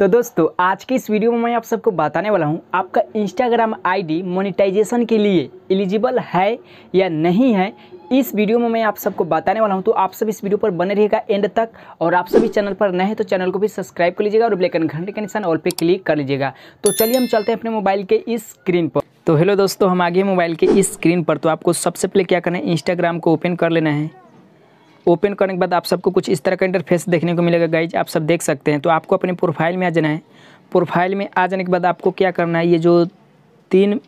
तो दोस्तों आज की इस वीडियो में मैं आप सबको बताने वाला हूं आपका इंस्टाग्राम आईडी मोनेटाइजेशन के लिए एलिजिबल है या नहीं है इस वीडियो में मैं आप सबको बताने वाला हूं तो आप सब इस वीडियो पर बने रहिएगा एंड तक और आप सभी चैनल पर नए हैं तो चैनल को भी सब्सक्राइब कर लीजिएगा और ब्लैकन घंटे के निशान ऑल पे क्लिक कर लीजिएगा तो चलिए हम चलते हैं अपने मोबाइल के इस स्क्रीन पर तो हेलो दोस्तों हम आगे मोबाइल के इस स्क्रीन पर तो आपको सबसे पहले क्या करना है इंस्टाग्राम को ओपन कर लेना है ओपन करने के बाद आप सबको कुछ इस तरह का इंटरफेस देखने को मिलेगा गाइज आप सब देख सकते हैं तो आपको अपने प्रोफाइल में आ जाना है प्रोफाइल में आ जाने के बाद आपको क्या करना है ये जो तीन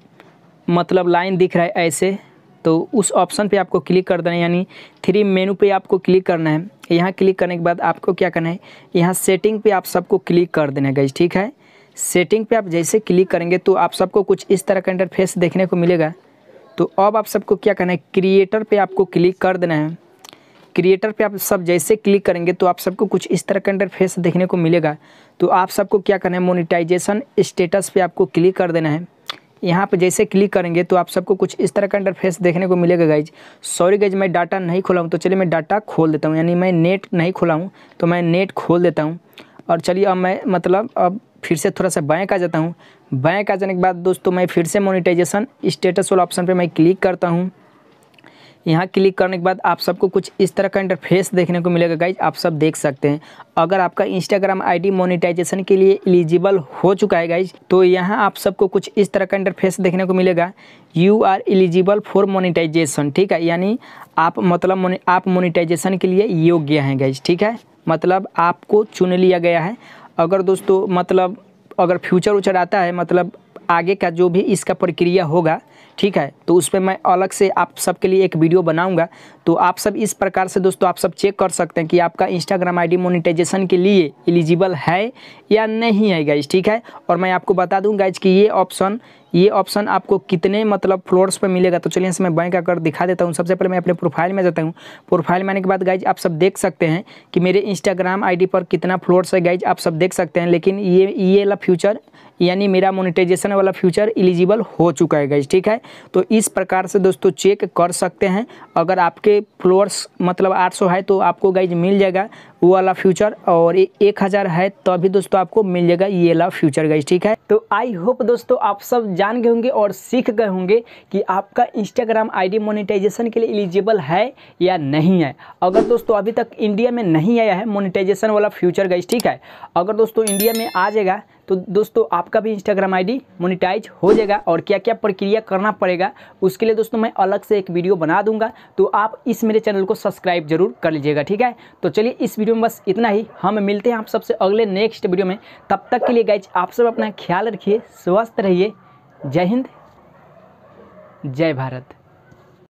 मतलब लाइन दिख रहा है ऐसे तो उस ऑप्शन पे आपको क्लिक कर देना है यानी थ्री मेनू पे आपको क्लिक करना है यहाँ क्लिक करने के बाद आपको क्या करना है यहाँ सेटिंग पे आप सबको क्लिक कर देना है गाइज ठीक है सेटिंग पे आप जैसे क्लिक करेंगे तो आप सबको कुछ इस तरह का इंटरफेस देखने को मिलेगा तो अब आप सबको क्या करना है क्रिएटर पे आपको क्लिक कर देना है क्रिएटर पे आप सब जैसे क्लिक करेंगे तो आप सबको कुछ इस तरह का इंटरफेस देखने को मिलेगा तो आप सबको क्या करना है मोनिटाइजेशन स्टेटस पे आपको क्लिक कर देना है यहाँ पे जैसे क्लिक करेंगे तो आप सबको कुछ इस तरह का इंटरफेस देखने को मिलेगा गाइज सॉरी गाइज मैं डाटा नहीं खोला हूँ तो चलिए मैं डाटा खोल देता हूँ यानी मैं नेट नहीं खोला हूँ तो मैं नेट खोल देता हूँ और चलिए अब मैं मतलब अब फिर से थोड़ा सा बैंक आ जाता हूँ बैंक आ जाने के बाद दोस्तों मैं फिर से मोनिटाइजेशन स्टेटस वाला ऑप्शन पर मैं क्लिक करता हूँ यहाँ क्लिक करने के बाद आप सबको कुछ इस तरह का इंटरफेस देखने को मिलेगा गाइज आप सब देख सकते हैं अगर आपका इंस्टाग्राम आईडी मोनेटाइजेशन के लिए एलिजिबल हो चुका है गाइज तो यहाँ आप सबको कुछ इस तरह का इंटरफेस देखने को मिलेगा you are eligible for monetisation ठीक है यानी आप मतलब आप मोनिटाइजेशन के लिए योग्य हैं गाइज ठीक है मतलब आपको चुन लिया गया है अगर दोस्तों मतलब अगर फ्यूचर उचर आता है मतलब आगे का जो भी इसका प्रक्रिया होगा ठीक है तो उस पर मैं अलग से आप सबके लिए एक वीडियो बनाऊंगा तो आप सब इस प्रकार से दोस्तों आप सब चेक कर सकते हैं कि आपका इंस्टाग्राम आईडी मोनेटाइजेशन के लिए एलिजिबल है या नहीं है गाइज ठीक है और मैं आपको बता दूँ गाइज कि ये ऑप्शन ये ऑप्शन आपको कितने मतलब फ्लोर्स पर मिलेगा तो चलिए इसमें बैंक आकर दिखा देता हूँ सबसे पहले मैं अपने प्रोफाइल में जाता हूँ प्रोफाइल में आने के बाद गाइज आप सब देख सकते हैं कि मेरे इंस्टाग्राम आईडी पर कितना फ्लोर्स है गाइज आप सब देख सकते हैं लेकिन ये ये वाला फ्यूचर यानी मेरा मोनिटाइजेशन वाला फ्यूचर एलिजिबल हो चुका है गाइज ठीक है तो इस प्रकार से दोस्तों चेक कर सकते हैं अगर आपके फ्लोर्स मतलब 800 है तो आपको गाइज मिल जाएगा वो वाला फ्यूचर और ये एक हज़ार है तो अभी दोस्तों आपको मिल जाएगा ये वाला फ्यूचर गाइस ठीक है तो आई होप दोस्तों आप सब जान गए होंगे और सीख गए होंगे कि आपका इंस्टाग्राम आईडी मोनेटाइजेशन के लिए एलिजिबल है या नहीं है अगर दोस्तों अभी तक इंडिया में नहीं आया है मोनिटाइजेशन वाला फ्यूचर गाइस ठीक है अगर दोस्तों इंडिया में आ जाएगा तो दोस्तों आपका भी इंस्टाग्राम आईडी मोनिटाइज हो जाएगा और क्या क्या प्रक्रिया करना पड़ेगा उसके लिए दोस्तों मैं अलग से एक वीडियो बना दूंगा तो आप इस मेरे चैनल को सब्सक्राइब जरूर कर लीजिएगा ठीक है तो चलिए इस वीडियो में बस इतना ही हम मिलते हैं आप सबसे अगले नेक्स्ट वीडियो में तब तक के लिए गाइज आप सब अपना ख्याल रखिए स्वस्थ रहिए जय हिंद जय भारत